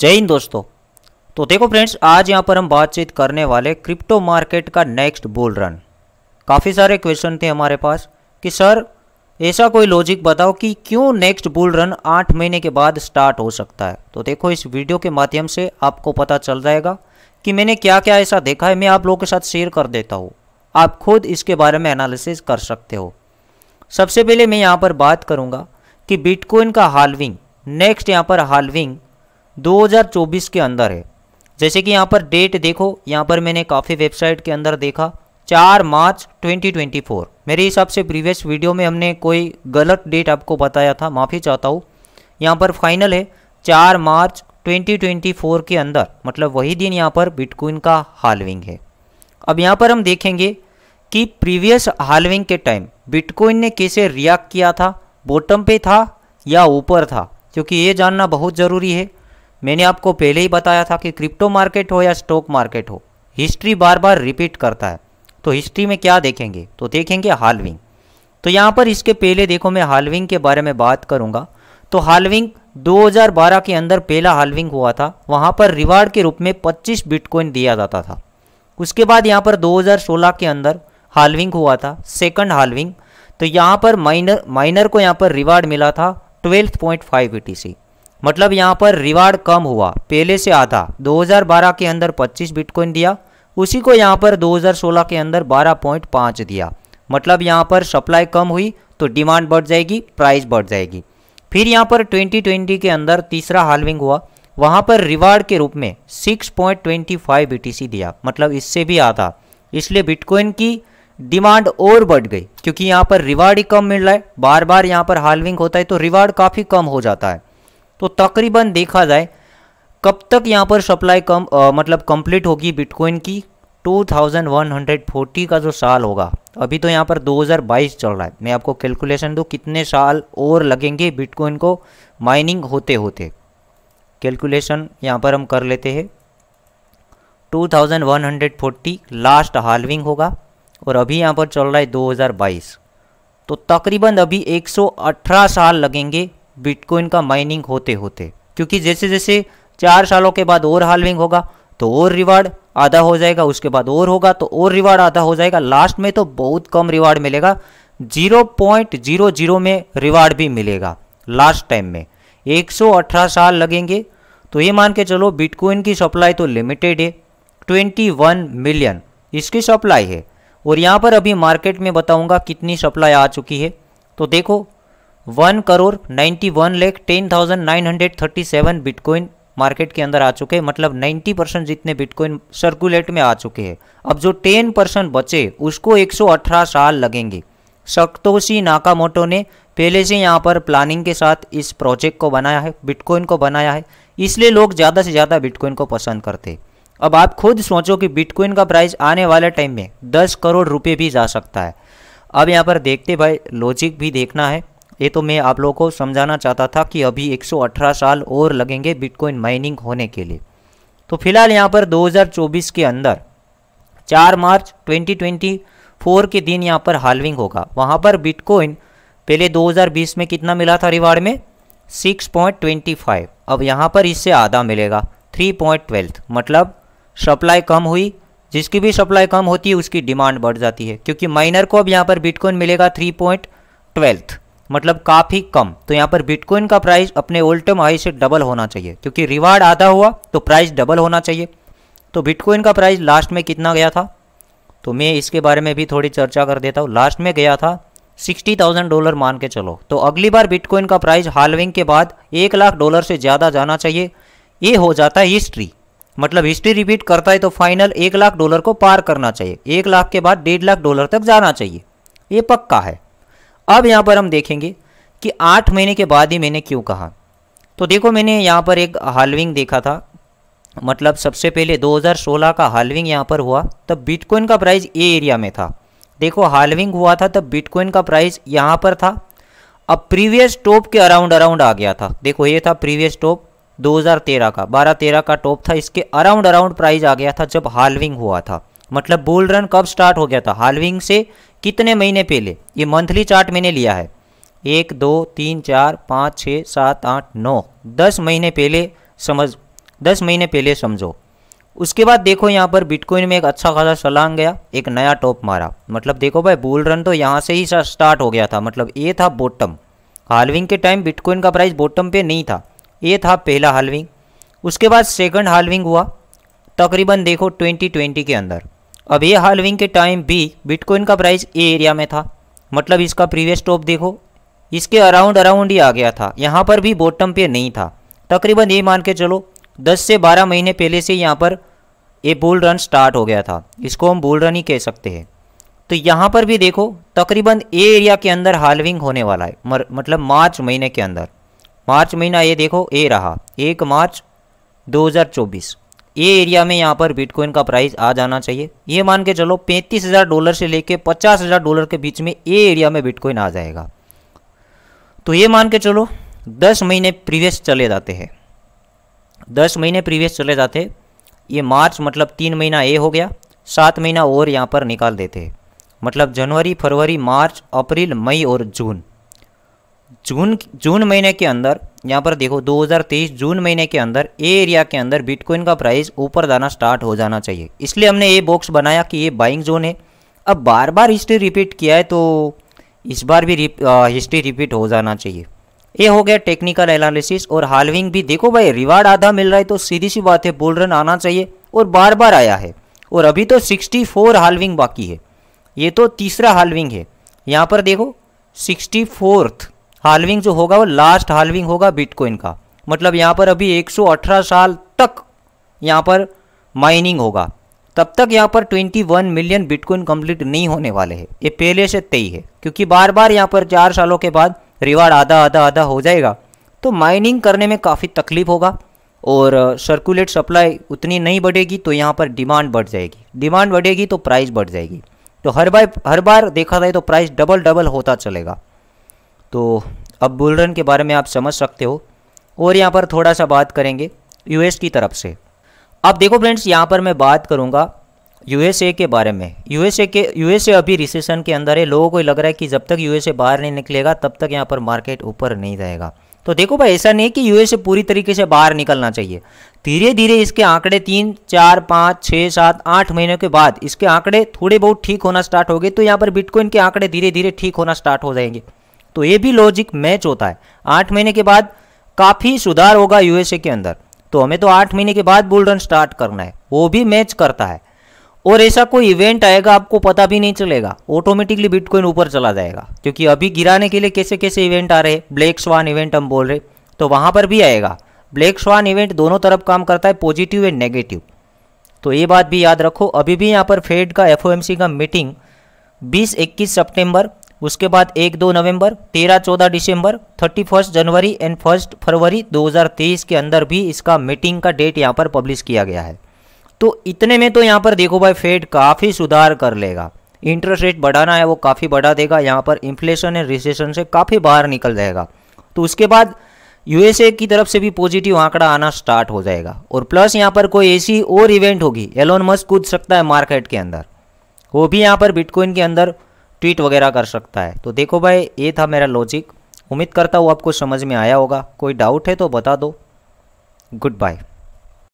जय हिंद दोस्तों तो देखो फ्रेंड्स आज यहाँ पर हम बातचीत करने वाले क्रिप्टो मार्केट का नेक्स्ट बुल रन काफ़ी सारे क्वेश्चन थे हमारे पास कि सर ऐसा कोई लॉजिक बताओ कि क्यों नेक्स्ट बुल रन आठ महीने के बाद स्टार्ट हो सकता है तो देखो इस वीडियो के माध्यम से आपको पता चल जाएगा कि मैंने क्या क्या ऐसा देखा है मैं आप लोगों के साथ शेयर कर देता हूँ आप खुद इसके बारे में एनालिसिस कर सकते हो सबसे पहले मैं यहाँ पर बात करूँगा कि बिटकॉइन का हालविंग नेक्स्ट यहाँ पर हालविंग 2024 के अंदर है जैसे कि यहाँ पर डेट देखो यहाँ पर मैंने काफ़ी वेबसाइट के अंदर देखा चार मार्च 2024 मेरे हिसाब से प्रीवियस वीडियो में हमने कोई गलत डेट आपको बताया था माफ़ी चाहता हूँ यहाँ पर फाइनल है चार मार्च 2024 के अंदर मतलब वही दिन यहाँ पर बिटकॉइन का हालविंग है अब यहाँ पर हम देखेंगे कि प्रीवियस हालविंग के टाइम बिटकॉइन ने कैसे रिएक्ट किया था बॉटम पे था या ऊपर था क्योंकि ये जानना बहुत ज़रूरी है मैंने आपको पहले ही बताया था कि क्रिप्टो मार्केट हो या स्टॉक मार्केट हो हिस्ट्री बार बार रिपीट करता है तो हिस्ट्री में क्या देखेंगे तो देखेंगे हालविंग तो यहाँ पर इसके पहले देखो मैं हालविंग के बारे में बात करूँगा तो हालविंग 2012 के अंदर पहला हालविंग हुआ था वहाँ पर रिवार्ड के रूप में 25 बिटकॉइन दिया जाता था उसके बाद यहाँ पर 2016 के अंदर हालविंग हुआ था सेकंड हालविंग तो यहाँ पर माइनर माइनर को यहाँ पर रिवार्ड मिला था 12.5 पॉइंट फाइव मतलब यहाँ पर रिवार्ड कम हुआ पहले से आधा 2012 के अंदर 25 बिटकॉइन दिया उसी को यहाँ पर 2016 के अंदर 12.5 दिया मतलब यहाँ पर सप्लाई कम हुई तो डिमांड बढ़ जाएगी प्राइस बढ़ जाएगी फिर यहाँ पर 2020 के अंदर तीसरा हालविंग हुआ वहाँ पर रिवार्ड के रूप में 6.25 बीटीसी दिया मतलब इससे भी आधा इसलिए बिटकॉइन की डिमांड और बढ़ गई क्योंकि यहाँ पर रिवार्ड ही कम मिल रहा है बार बार यहाँ पर हालविंग होता है तो रिवार्ड काफ़ी कम हो जाता है तो तकरीबन देखा जाए कब तक यहाँ पर सप्लाई कम आ, मतलब कंप्लीट होगी बिटकॉइन की 2140 का जो साल होगा अभी तो यहाँ पर 2022 चल रहा है मैं आपको कैलकुलेशन दूँ कितने साल और लगेंगे बिटकॉइन को माइनिंग होते होते कैलकुलेशन यहाँ पर हम कर लेते हैं 2140 लास्ट हालविंग होगा और अभी यहाँ पर चल रहा है 2022 तो तकरीबन अभी 118 साल लगेंगे बिटकॉइन का माइनिंग होते होते क्योंकि जैसे जैसे चार सालों के बाद और हालविंग होगा तो और रिवार्ड आधा हो जाएगा उसके बाद और होगा तो और रिवार्ड आधा हो जाएगा लास्ट में तो बहुत कम रिवार्ड मिलेगा जीरो पॉइंट जीरो जीरो में रिवार्ड भी मिलेगा लास्ट टाइम में 118 साल लगेंगे तो ये मान के चलो बिटकॉइन की सप्लाई तो लिमिटेड है 21 मिलियन इसकी सप्लाई है और यहाँ पर अभी मार्केट में बताऊँगा कितनी सप्लाई आ चुकी है तो देखो one crore ninety one lakh ten thousand nine hundred thirty seven bitcoin market के अंदर आ चुके हैं मतलब नाइन्टी परसेंट जितने बिटकॉइन सर्कुलेट में आ चुके हैं अब जो टेन परसेंट बचे उसको एक सौ अठारह साल लगेंगे सक्तोशी नाकामोटो ने पहले से यहाँ पर प्लानिंग के साथ इस प्रोजेक्ट को बनाया है बिटकॉइन को बनाया है इसलिए लोग ज़्यादा से ज़्यादा बिटकॉइन को पसंद करते हैं अब आप खुद सोचो कि बिटकॉइन का प्राइस आने वाले टाइम में दस करोड़ रुपये भी जा सकता है अब यहाँ पर देखते भाई लॉजिक भी देखना है ये तो मैं आप लोगों को समझाना चाहता था कि अभी 118 साल और लगेंगे बिटकॉइन माइनिंग होने के लिए तो फिलहाल यहाँ पर 2024 के अंदर 4 मार्च 2024 के दिन यहाँ पर हालविंग होगा वहाँ पर बिटकॉइन पहले 2020 में कितना मिला था रिवार्ड में 6.25 अब यहाँ पर इससे आधा मिलेगा 3.12 मतलब सप्लाई कम हुई जिसकी भी सप्लाई कम होती है उसकी डिमांड बढ़ जाती है क्योंकि माइनर को अब यहाँ पर बिटकॉइन मिलेगा थ्री पॉइंट ट्वेल्थ मतलब काफ़ी कम तो यहाँ पर बिटकॉइन का प्राइस अपने ओल्ड टर्म हाई से डबल होना चाहिए क्योंकि रिवार्ड आधा हुआ तो प्राइस डबल होना चाहिए तो बिटकॉइन का प्राइस लास्ट में कितना गया था तो मैं इसके बारे में भी थोड़ी चर्चा कर देता हूँ लास्ट में गया था सिक्सटी थाउजेंड डॉलर मान के चलो तो अगली बार बिटकॉइन का प्राइस हालविंग के बाद एक लाख डॉलर से ज़्यादा जाना चाहिए ये हो जाता है हिस्ट्री मतलब हिस्ट्री रिपीट करता है तो फाइनल एक लाख डॉलर को पार करना चाहिए एक लाख के बाद डेढ़ लाख डॉलर तक जाना चाहिए ये पक्का है अब यहाँ पर हम देखेंगे कि आठ महीने के बाद ही मैंने क्यों कहा तो देखो मैंने यहाँ पर एक हालविंग देखा था मतलब सबसे पहले 2016 का हालविंग यहाँ पर हुआ तब बिटकॉइन का प्राइस ए एरिया में था देखो हालविंग हुआ था तब बिटकॉइन का प्राइस यहाँ पर था अब प्रीवियस टॉप के अराउंड अराउंड आ गया था देखो ये था प्रीवियस टॉप 2013 का 12-13 का टॉप था इसके अराउंड अराउंड प्राइस आ गया था जब हालविंग हुआ था मतलब बुल रन कब स्टार्ट हो गया था हालविंग से कितने महीने पहले ये मंथली चार्ट मैंने लिया है एक दो तीन चार पाँच छः सात आठ नौ दस महीने पहले समझ दस महीने पहले समझो उसके बाद देखो यहाँ पर बिटकॉइन में एक अच्छा खासा सलांग गया एक नया टॉप मारा मतलब देखो भाई बुल रन तो यहाँ से ही स्टार्ट हो गया था मतलब ये था बॉटम हालविंग के टाइम बिटकॉइन का प्राइस बॉटम पे नहीं था ये था पहला हालविंग उसके बाद सेकंड हालविंग हुआ तकरीबन देखो 2020 के अंदर अब ये हालविंग के टाइम भी बिटकॉइन का प्राइस ए एरिया में था मतलब इसका प्रीवियस टॉप देखो इसके अराउंड अराउंड ही आ गया था यहाँ पर भी बॉटम पे नहीं था तकरीबन ये मान के चलो 10 से 12 महीने पहले से यहाँ पर ये बुल रन स्टार्ट हो गया था इसको हम बुल रन ही कह सकते हैं तो यहाँ पर भी देखो तकरीबन ए एरिया के अंदर हालविंग होने वाला है मर, मतलब मार्च महीने के अंदर मार्च महीना ये देखो ए रहा एक मार्च 2024 ये एरिया में यहाँ पर बिटकॉइन का प्राइस आ जाना चाहिए ये मान के चलो पैंतीस हज़ार डॉलर से लेके पचास हज़ार डॉलर के बीच में ये एरिया में बिटकॉइन आ जाएगा तो ये मान के चलो दस महीने प्रीवियस चले जाते हैं दस महीने प्रीवियस चले जाते ये मार्च मतलब तीन महीना ये हो गया सात महीना और यहाँ पर निकाल देते मतलब जनवरी फरवरी मार्च अप्रैल मई और जून जून जून महीने के अंदर यहाँ पर देखो 2023 जून महीने के अंदर ए एरिया के अंदर बिटकॉइन का प्राइस ऊपर जाना स्टार्ट हो जाना चाहिए इसलिए हमने ये बॉक्स बनाया कि ये बाइंग जोन है अब बार बार हिस्ट्री रिपीट किया है तो इस बार भी रिप, आ, हिस्ट्री रिपीट हो जाना चाहिए ये हो गया टेक्निकल एनालिसिस और हालविंग भी देखो भाई रिवार्ड आधा मिल रहा है तो सीधी सी बात है बोल रन आना चाहिए और बार बार आया है और अभी तो 64 हालविंग बाकी है ये तो तीसरा हालविंग है यहाँ पर देखो सिक्सटी फोर्थ हालविंग जो होगा वो लास्ट हालविंग होगा बिटकॉइन का मतलब यहाँ पर अभी 118 साल तक यहाँ पर माइनिंग होगा तब तक यहाँ पर 21 मिलियन बिटकॉइन कंप्लीट नहीं होने वाले हैं ये पहले से तय है क्योंकि बार बार यहाँ पर चार सालों के बाद रिवार्ड आधा आधा आधा हो जाएगा तो माइनिंग करने में काफ़ी तकलीफ होगा और सर्कुलेट सप्लाई उतनी नहीं बढ़ेगी तो यहाँ पर डिमांड बढ़ जाएगी डिमांड बढ़ेगी तो प्राइस बढ़ जाएगी तो हर बार हर बार देखा जाए तो प्राइस डबल डबल होता चलेगा तो अब बुलरन के बारे में आप समझ सकते हो और यहाँ पर थोड़ा सा बात करेंगे यूएस की तरफ से अब देखो फ्रेंड्स यहाँ पर मैं बात करूँगा यूएसए के बारे में यूएसए के यूएसए अभी रिसेशन के अंदर है लोगों को लग रहा है कि जब तक यूएसए बाहर नहीं निकलेगा तब तक यहाँ पर मार्केट ऊपर नहीं रहेगा तो देखो भाई ऐसा नहीं कि यूएसए पूरी तरीके से बाहर निकलना चाहिए धीरे धीरे इसके आंकड़े तीन चार पाँच छः सात आठ महीनों के बाद इसके आंकड़े थोड़े बहुत ठीक होना स्टार्ट हो गए तो यहाँ पर बिटकॉइन के आंकड़े धीरे धीरे ठीक होना स्टार्ट हो जाएंगे तो ये भी लॉजिक मैच होता है आठ महीने के बाद काफ़ी सुधार होगा यूएसए के अंदर तो हमें तो आठ महीने के बाद बुल रन स्टार्ट करना है वो भी मैच करता है और ऐसा कोई इवेंट आएगा आपको पता भी नहीं चलेगा ऑटोमेटिकली बिटकॉइन ऊपर चला जाएगा क्योंकि अभी गिराने के लिए कैसे कैसे इवेंट आ रहे हैं ब्लैक स्वान इवेंट हम बोल रहे तो वहाँ पर भी आएगा ब्लैक स्वान इवेंट दोनों तरफ काम करता है पॉजिटिव एंड नेगेटिव तो ये बात भी याद रखो अभी भी यहाँ पर फेड का एफ का मीटिंग बीस इक्कीस सेप्टेम्बर उसके बाद एक दो नवंबर तेरह चौदह दिसंबर thirty first January and first February 2023 के अंदर भी इसका मीटिंग का डेट यहाँ पर पब्लिश किया गया है तो इतने में तो यहाँ पर देखो भाई फेड काफ़ी सुधार कर लेगा इंटरेस्ट रेट बढ़ाना है वो काफ़ी बढ़ा देगा यहाँ पर इन्फ्लेशन एंड रिसेशन से काफ़ी बाहर निकल जाएगा तो उसके बाद यूएसए की तरफ से भी पॉजिटिव आंकड़ा आना स्टार्ट हो जाएगा और प्लस यहाँ पर कोई ऐसी और इवेंट होगी एलोन मस्क कूद सकता है मार्केट के अंदर वो भी यहाँ पर बिटकॉइन के अंदर ट्वीट वगैरह कर सकता है तो देखो भाई ये था मेरा लॉजिक उम्मीद करता हूँ आपको समझ में आया होगा कोई डाउट है तो बता दो गुड बाय